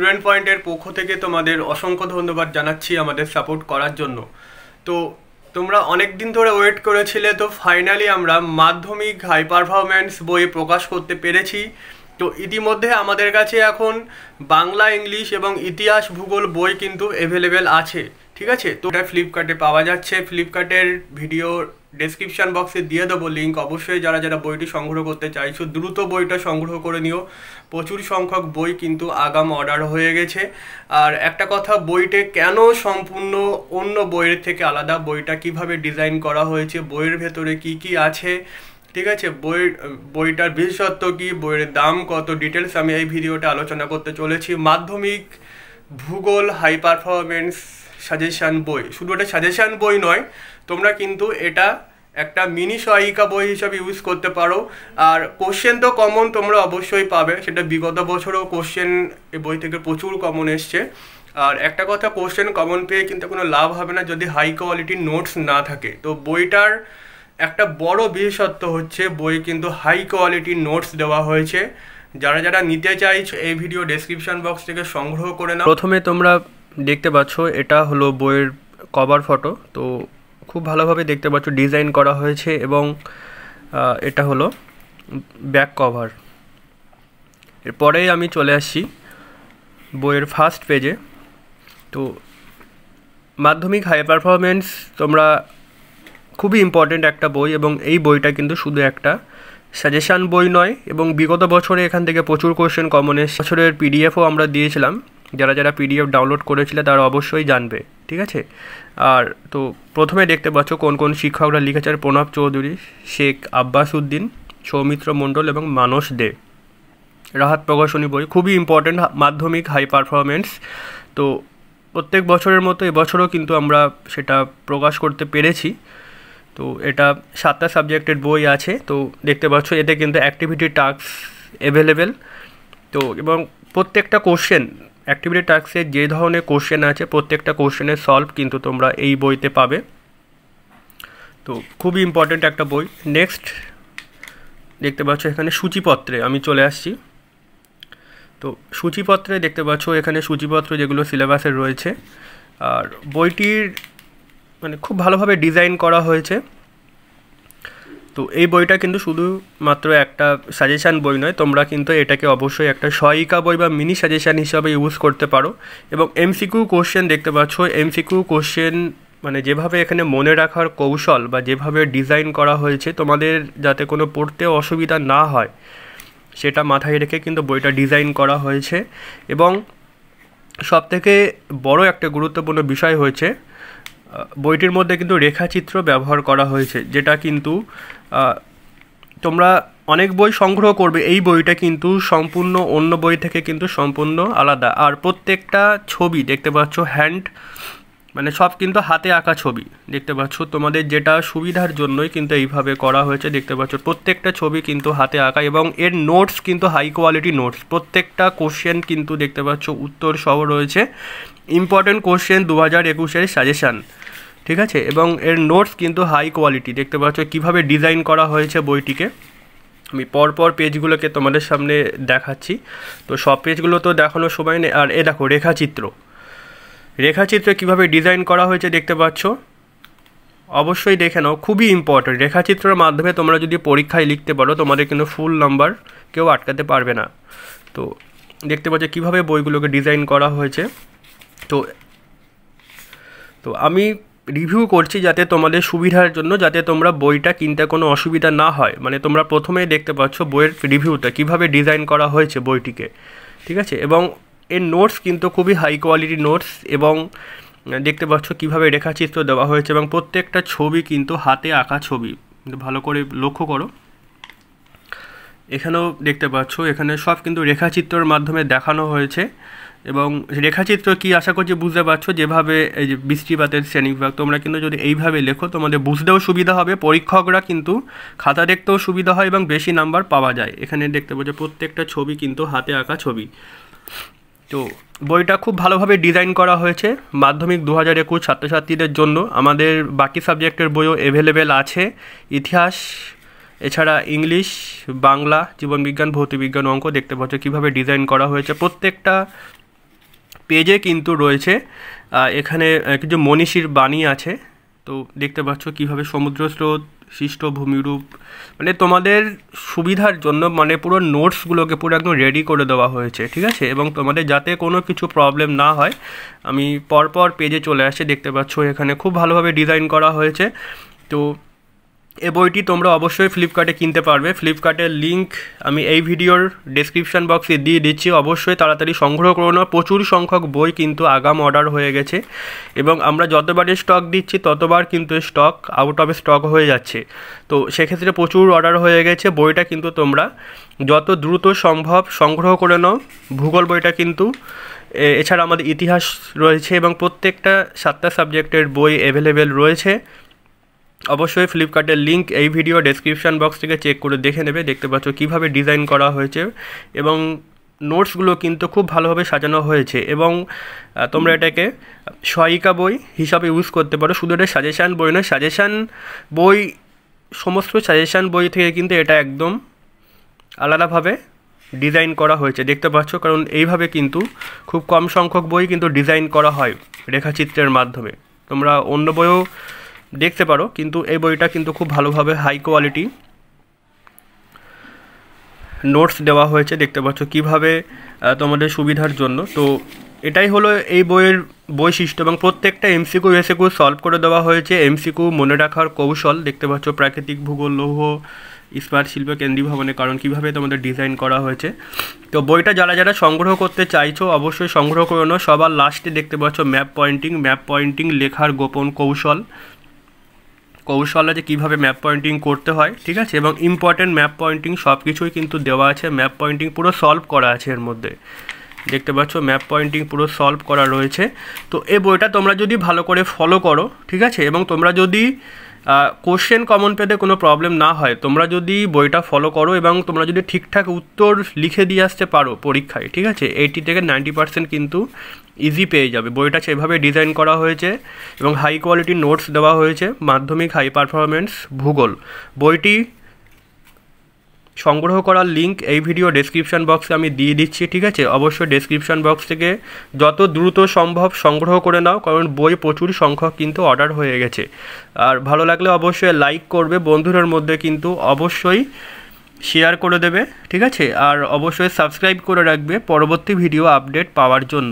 student পয়েন্টের পক্ষ থেকে তোমাদের অসংখ্য ধন্যবাদ জানাচ্ছি আমাদের সাপোর্ট করার জন্য তো তোমরা অনেক দিন ধরে ওয়েট করেছিলে তো ফাইনালি আমরা মাধ্যমিক হাই পারফরম্যান্স বইয়ে প্রকাশ করতে পেরেছি তো ইতিমধ্যে আমাদের কাছে এখন বাংলা ইংলিশ এবং ইতিহাস ভূগোল বই কিন্তু অ্যাভেলেবেল আছে ঠিক আছে তো এটা ফ্লিপকার্টে পাওয়া যাচ্ছে ফ্লিপকার্টের ভিডিও ডিসক্রিপশান বক্সে দিয়ে দেবো লিঙ্ক অবশ্যই যারা যারা বইটি সংগ্রহ করতে চাইছো দ্রুত বইটা সংগ্রহ করে নিও প্রচুর সংখ্যক বই কিন্তু আগাম অর্ডার হয়ে গেছে আর একটা কথা বইটে কেন সম্পূর্ণ অন্য বইয়ের থেকে আলাদা বইটা কিভাবে ডিজাইন করা হয়েছে বইয়ের ভেতরে কি কি আছে ঠিক আছে বইয়ের বইটার বিশেষত্ব কী বইয়ের দাম কত ডিটেলস আমি এই ভিডিওটা আলোচনা করতে চলেছি মাধ্যমিক ভূগোল হাই পারফরমেন্স সাজেশান বই শুধু এটা সাজেশান বই নয় তোমরা কিন্তু এটা একটা মিনি সহায়িকা বই হিসাবে ইউজ করতে পারো আর কোশ্চেন তো কমন তোমরা অবশ্যই পাবে সেটা বিগত বছরও কোশ্চেন এ বই থেকে প্রচুর কমন এসছে আর একটা কথা কোশ্চেন কমন পেয়ে কিন্তু কোনো লাভ হবে না যদি হাই কোয়ালিটির নোটস না থাকে তো বইটার একটা বড় বিশেষত্ব হচ্ছে বই কিন্তু হাই কোয়ালিটির নোটস দেওয়া হয়েছে যারা যারা নিতে চাইছো এই ভিডিও ডেসক্রিপশন বক্স থেকে সংগ্রহ করে নাও প্রথমে তোমরা দেখতে পাচ্ছ এটা হলো বইয়ের কভার ফটো তো খুব ভালোভাবে দেখতে পাচ্ছ ডিজাইন করা হয়েছে এবং এটা হলো ব্যাক কভার এরপরেই আমি চলে আসছি বইয়ের ফার্স্ট পেজে তো মাধ্যমিক হাই পারফরমেন্স তোমরা খুবই ইম্পর্টেন্ট একটা বই এবং এই বইটা কিন্তু শুধু একটা সাজেশান বই নয় এবং বিগত বছরে এখান থেকে প্রচুর কোয়েশ্চেন কমন এসে বছরের পিডিএফও আমরা দিয়েছিলাম যারা যারা পিডিএফ ডাউনলোড করেছিলে তারা অবশ্যই জানবে ঠিক আছে আর তো প্রথমে দেখতে পাচ্ছ কোন কোন শিক্ষকরা লিখেছেন প্রণব চৌধুরী শেখ আব্বাস উদ্দিন সৌমিত্র মণ্ডল এবং মানস দে রাহাত প্রকাশনী বই খুবই ইম্পর্ট্যান্ট মাধ্যমিক হাই পারফরমেন্স তো প্রত্যেক বছরের মতো এবছরও কিন্তু আমরা সেটা প্রকাশ করতে পেরেছি তো এটা সাতটা সাবজেক্টের বই আছে তো দেখতে পাচ্ছ এতে কিন্তু অ্যাক্টিভিটি টাস্ক অ্যাভেলেবেল তো এবং প্রত্যেকটা কোশ্চেন অ্যাক্টিভিটি টাস্কের যে ধরনের কোশ্চেন আছে প্রত্যেকটা কোশ্চেনের সলভ কিন্তু তোমরা এই বইতে পাবে তো খুবই ইম্পর্টেন্ট একটা বই নেক্সট দেখতে পাচ্ছ এখানে সূচিপত্রে আমি চলে আসছি তো সূচিপত্রে দেখতে পাচ্ছ এখানে সূচিপত্র যেগুলো সিলেবাসে রয়েছে আর বইটির মানে খুব ভালোভাবে ডিজাইন করা হয়েছে তো এই বইটা কিন্তু শুধুমাত্র একটা সাজেশান বই নয় তোমরা কিন্তু এটাকে অবশ্যই একটা সহায়িকা বই বা মিনি সাজেশান হিসাবে ইউজ করতে পারো এবং এমসিকিউ কোশ্চেন দেখতে পাচ্ছ এমসিকিউ কোশ্চেন মানে যেভাবে এখানে মনে রাখার কৌশল বা যেভাবে ডিজাইন করা হয়েছে তোমাদের যাতে কোনো পড়তে অসুবিধা না হয় সেটা মাথায় রেখে কিন্তু বইটা ডিজাইন করা হয়েছে এবং সবথেকে বড় একটা গুরুত্বপূর্ণ বিষয় হয়েছে বইটির মধ্যে কিন্তু রেখাচিত্র ব্যবহার করা হয়েছে যেটা কিন্তু তোমরা অনেক বই সংগ্রহ করবে এই বইটা কিন্তু সম্পূর্ণ অন্য বই থেকে কিন্তু সম্পূর্ণ আলাদা আর প্রত্যেকটা ছবি দেখতে পাচ্ছ হ্যান্ড মানে সব কিন্তু হাতে আঁকা ছবি দেখতে পাচ্ছ তোমাদের যেটা সুবিধার জন্যই কিন্তু এইভাবে করা হয়েছে দেখতে পাচ্ছ প্রত্যেকটা ছবি কিন্তু হাতে আঁকা এবং এর নোটস কিন্তু হাই কোয়ালিটি নোটস প্রত্যেকটা কোশ্চেন কিন্তু দেখতে পাচ্ছ উত্তর সহ রয়েছে ইম্পর্টেন্ট কোশ্চেন দু হাজার একুশের সাজেশান ঠিক আছে এবং এর নোটস কিন্তু হাই কোয়ালিটি দেখতে পাচ্ছ কীভাবে ডিজাইন করা হয়েছে বইটিকে আমি পরপর পেজগুলোকে তোমাদের সামনে দেখাচ্ছি তো সব পেজগুলো তো দেখানোর সময় নেই আর এ দেখো রেখাচিত্র রেখাচিত্র কিভাবে ডিজাইন করা হয়েছে দেখতে পাচ্ছ অবশ্যই দেখে নাও খুবই ইম্পর্ট্যান্ট রেখাচিত্রের মাধ্যমে তোমরা যদি পরীক্ষায় লিখতে পারো তোমাদের কিন্তু ফুল নাম্বার কেউ আটকাতে পারবে না তো দেখতে পাচ্ছ কীভাবে বইগুলোকে ডিজাইন করা হয়েছে তো তো আমি রিভিউ করছি যাতে তোমাদের সুবিধার জন্য যাতে তোমরা বইটা কিনতে কোনো অসুবিধা না হয় মানে তোমরা প্রথমেই দেখতে পাচ্ছ বইয়ের রিভিউটা কিভাবে ডিজাইন করা হয়েছে বইটিকে ঠিক আছে এবং এর নোটস কিন্তু খুবই হাই কোয়ালিটি নোটস এবং দেখতে পাচ্ছ কীভাবে রেখাচিত্র দেওয়া হয়েছে এবং প্রত্যেকটা ছবি কিন্তু হাতে আঁকা ছবি ভালো করে লক্ষ্য করো এখানেও দেখতে পাচ্ছ এখানে সব কিন্তু রেখাচিত্রর মাধ্যমে দেখানো হয়েছে এবং রেখাচিত্র কি আশা করছি বুঝতে পারছো যেভাবে এই যে বৃষ্টিপাতের শ্রেণীবিভাগ তোমরা কিন্তু যদি এইভাবে লেখো তোমাদের বুঝতেও সুবিধা হবে পরীক্ষকরা কিন্তু খাতা দেখতেও সুবিধা হয় এবং বেশি নাম্বার পাওয়া যায় এখানে দেখতে পাচ্ছ প্রত্যেকটা ছবি কিন্তু হাতে আঁকা ছবি তো বইটা খুব ভালোভাবে ডিজাইন করা হয়েছে মাধ্যমিক দু হাজার একুশ ছাত্রছাত্রীদের জন্য আমাদের বাকি সাবজেক্টের বইও অ্যাভেলেবেল আছে ইতিহাস এছাড়া ইংলিশ বাংলা জীবনবিজ্ঞান ভৌতিবিজ্ঞান অঙ্ক দেখতে পাচ্ছ কীভাবে ডিজাইন করা হয়েছে প্রত্যেকটা পেজে কিন্তু রয়েছে এখানে কিছু মনীষীর বাণী আছে তো দেখতে পাচ্ছ কীভাবে সমুদ্র স্রোত সৃষ্ট ভূমিরূপ মানে তোমাদের সুবিধার জন্য মানে পুরো নোটসগুলোকে পুরো একদম রেডি করে দেওয়া হয়েছে ঠিক আছে এবং তোমাদের যাতে কোনো কিছু প্রবলেম না হয় আমি পরপর পেজে চলে আসে দেখতে পাচ্ছ এখানে খুব ভালোভাবে ডিজাইন করা হয়েছে তো এ বইটি তোমরা অবশ্যই ফ্লিপকার্টে কিনতে পারবে ফ্লিপকার্টের লিঙ্ক আমি এই ভিডিওর ডেসক্রিপশান বক্সে দিয়ে দিচ্ছি অবশ্যই তাড়াতাড়ি সংগ্রহ করো না প্রচুর সংখ্যক বই কিন্তু আগাম অর্ডার হয়ে গেছে এবং আমরা যতবারই স্টক দিচ্ছি ততবার কিন্তু স্টক আউট অফ স্টক হয়ে যাচ্ছে তো সেক্ষেত্রে প্রচুর অর্ডার হয়ে গেছে বইটা কিন্তু তোমরা যত দ্রুত সম্ভব সংগ্রহ করে নাও ভূগোল বইটা কিন্তু এছাড়া আমাদের ইতিহাস রয়েছে এবং প্রত্যেকটা সাতটা সাবজেক্টের বই অ্যাভেলেবেল রয়েছে অবশ্যই ফ্লিপকার্টের লিঙ্ক এই ভিডিও ডেসক্রিপশান বক্স থেকে চেক করে দেখে নেবে দেখতে পাচ্ছ কীভাবে ডিজাইন করা হয়েছে এবং নোটসগুলো কিন্তু খুব ভালোভাবে সাজানো হয়েছে এবং তোমরা এটাকে সহায়িকা বই হিসাবে ইউজ করতে পারো শুধু এটা সাজেশান বই নয় সাজেশান বই সমস্ত সাজেশান বই থেকে কিন্তু এটা একদম আলাদাভাবে ডিজাইন করা হয়েছে দেখতে পাচ্ছ কারণ এইভাবে কিন্তু খুব কম সংখ্যক বই কিন্তু ডিজাইন করা হয় রেখাচিত্রের মাধ্যমে তোমরা অন্য বইও দেখতে পারো কিন্তু এই বইটা কিন্তু খুব ভালোভাবে হাই কোয়ালিটি নোটস দেওয়া হয়েছে দেখতে পাচ্ছ কীভাবে তোমাদের সুবিধার জন্য তো এটাই হলো এই বইয়ের বৈশিষ্ট্য এবং প্রত্যেকটা এমসিকিউ এসিকিউ সলভ করে দেওয়া হয়েছে এমসিকিউ মনে রাখার কৌশল দেখতে পাচ্ছ প্রাকৃতিক ভূগোল লৌহ ইস্পাত শিল্প কেন্দ্রীয় ভবনে কারণ কীভাবে তোমাদের ডিজাইন করা হয়েছে তো বইটা যারা যারা সংগ্রহ করতে চাইছো অবশ্যই সংগ্রহ করে নাও সবার লাস্টে দেখতে পাচ্ছ ম্যাপ পয়েন্টিং ম্যাপ পয়েন্টিং লেখার গোপন কৌশল কৌশলে যে কীভাবে ম্যাপ পয়েন্টিং করতে হয় ঠিক আছে এবং ইম্পর্ট্যান্ট ম্যাপ পয়েন্টিং সব কিছুই কিন্তু দেওয়া আছে ম্যাপ পয়েন্টিং পুরো সলভ করা আছে এর মধ্যে দেখতে পাচ্ছ ম্যাপ পয়েন্টিং পুরো সলভ করা রয়েছে তো এই বইটা তোমরা যদি ভালো করে ফলো করো ঠিক আছে এবং তোমরা যদি কোশ্চেন কমন পেতে কোনো প্রবলেম না হয় তোমরা যদি বইটা ফলো করো এবং তোমরা যদি ঠিকঠাক উত্তর লিখে দিয়ে আসতে পারো পরীক্ষায় ঠিক আছে এইটি থেকে নাইনটি পার্সেন্ট কিন্তু ইজি পেয়ে যাবে বইটা সেভাবে ডিজাইন করা হয়েছে এবং হাই কোয়ালিটি নোটস দেওয়া হয়েছে মাধ্যমিক হাই পারফরমেন্স ভূগোল বইটি সংগ্রহ করার লিঙ্ক এই ভিডিও ডেসক্রিপশান বক্সে আমি দিয়ে দিচ্ছি ঠিক আছে অবশ্যই ডেসক্রিপশান বক্স থেকে যত দ্রুত সম্ভব সংগ্রহ করে নাও কারণ বই প্রচুর সংখ্যক কিন্তু অর্ডার হয়ে গেছে আর ভালো লাগলে অবশ্যই লাইক করবে বন্ধুদের মধ্যে কিন্তু অবশ্যই শেয়ার করে দেবে ঠিক আছে আর অবশ্যই সাবস্ক্রাইব করে রাখবে পরবর্তী ভিডিও আপডেট পাওয়ার জন্য